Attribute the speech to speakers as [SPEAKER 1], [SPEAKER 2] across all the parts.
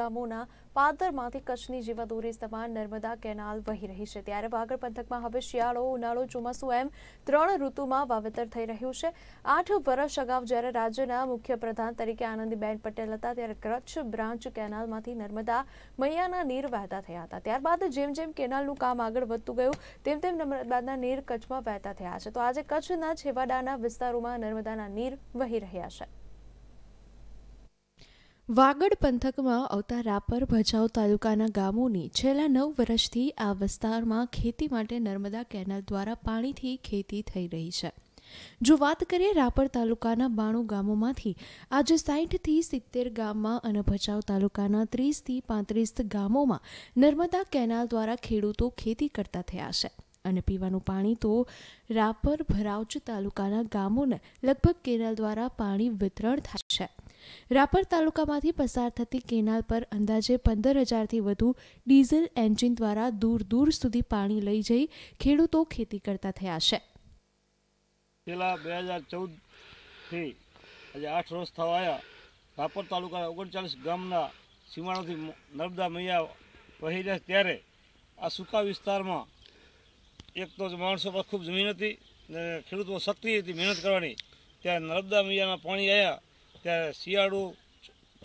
[SPEAKER 1] ગામોના પાદરમાંથી કચ્છની જીવાદોરી સમાન નર્મદા કેનાલ વહી રહી છે ત્યારે વાગડ પંથકમાં હવે શિયાળો ઉનાળો ચોમાસું એમ ત્રણ ઋતુમાં વાવેતર થઈ રહ્યું છે આઠ વર્ષ અગાઉ જ્યારે રાજ્યના મુખ્ય પ્રધાન તરીકે આનંદીબેન પટેલ હતા ત્યારે કચ્છ બ્રાન્ચ કેનાલમાંથી નર્મદા મૈયાના નીર વહેતા થયા હતા ત્યારબાદ જેમ જેમ કેનાલનું કામ આગળ વધતું ગયું તેમ તેમ નર્મદાના નીર કચ્છમાં વહેતા થયા છે તો આજે કચ્છના છેવાડાના વિસ્તારોમાં નર્મદાના નીર વહી રહ્યા છે વાગડ પંથકમાં આવતા રાપર ભચાઉ તાલુકાના ગામોની છેલ્લા નવ વર્ષથી આ વિસ્તારમાં ખેતી માટે નર્મદા કેનાલ દ્વારા પાણીથી ખેતી થઈ રહી છે જો વાત કરીએ રાપર તાલુકાના બાણું ગામોમાંથી આજે સાઠથી સિત્તેર ગામમાં અને ભચાઉ તાલુકાના ત્રીસથી પાંત્રીસ ગામોમાં નર્મદા કેનાલ દ્વારા ખેડૂતો ખેતી કરતા થયા છે અને પીવાનું પાણી તો રાપર ભરાઉચ તાલુકાના ગામોને લગભગ કેનાલ દ્વારા પાણી વિતરણ થાય રાપર તાલુકામાંથી પસાર થતી કેનાલ પર અંદાજે પંદર હજારથી વધુ ડીઝલ એન્જિન દ્વારા દૂર દૂર સુધી પાણી લઈ જઈ ખેડૂતો ખેતી કરતા થયા છે
[SPEAKER 2] પેલા બે હજાર ચૌદથી આજે આઠ વર્ષ થવા રાપર તાલુકાના ઓગણચાલીસ ગામના સીમાડાથી નર્મદા મૈયા વહી રહ્યા ત્યારે આ સૂકા વિસ્તારમાં એક તો માણસો પર ખૂબ જમીન હતી ને ખેડૂતો શક્તિ હતી મહેનત કરવાની ત્યારે નર્મદા મૈયામાં પાણી આવ્યા ત્યારે શિયાળુ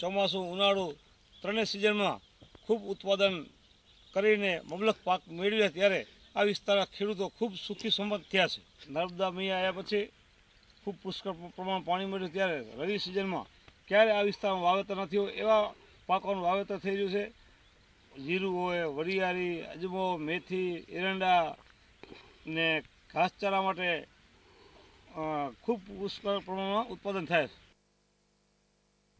[SPEAKER 2] ચોમાસું ઉનાળુ ત્રણેય સિઝનમાં ખૂબ ઉત્પાદન કરીને મબલક પાક મેળવ્યા ત્યારે આ વિસ્તારના ખેડૂતો ખૂબ સુખી સંમત થયા છે નર્મદા મૈયા આવ્યા પછી ખૂબ પુષ્કળ પ્રમાણ પાણી મળ્યું ત્યારે રવિ સિઝનમાં ક્યારે આ વિસ્તારમાં વાવેતર ન થયું એવા પાકોનું વાવેતર થઈ રહ્યું છે જીરું હોય વરિયાળી અજમો મેથી એરંડા ને ઘાસચારા માટે ખૂબ પુષ્કળ પ્રમાણમાં ઉત્પાદન થાય છે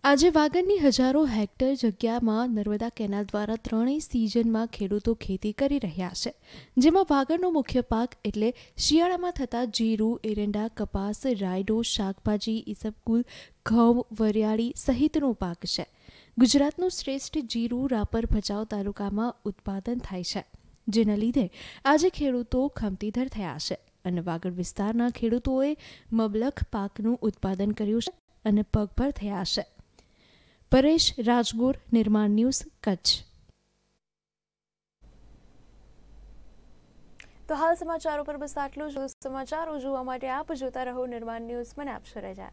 [SPEAKER 1] આજે વાગડની હજારો હેક્ટર જગ્યામાં નર્મદા કેનાલ દ્વારા ત્રણેય સિઝનમાં ખેડૂતો ખેતી કરી રહ્યા છે જેમાં વાગડનો મુખ્ય પાક એટલે શિયાળામાં થતા જીરું એરંડા કપાસ રાયડો શાકભાજી ઈસબગુલ ઘઉં વરિયાળી સહિતનો પાક છે ગુજરાતનું શ્રેષ્ઠ જીરું રાપર ભચાઉ તાલુકામાં ઉત્પાદન થાય છે જેના લીધે આજે ખેડૂતો ખમતીધર થયા છે અને વાગડ વિસ્તારના ખેડૂતોએ મબલખ પાકનું ઉત્પાદન કર્યું છે અને પગભર થયા છે પરેશ રાજગુર નિર્માણ ન્યૂઝ કચ્છ તો હાલ સમાચારો પર બસ આટલું જ સમાચારો જોવા માટે આપ જોતા રહો નિર્માણ ન્યૂઝ મને આપશો રજા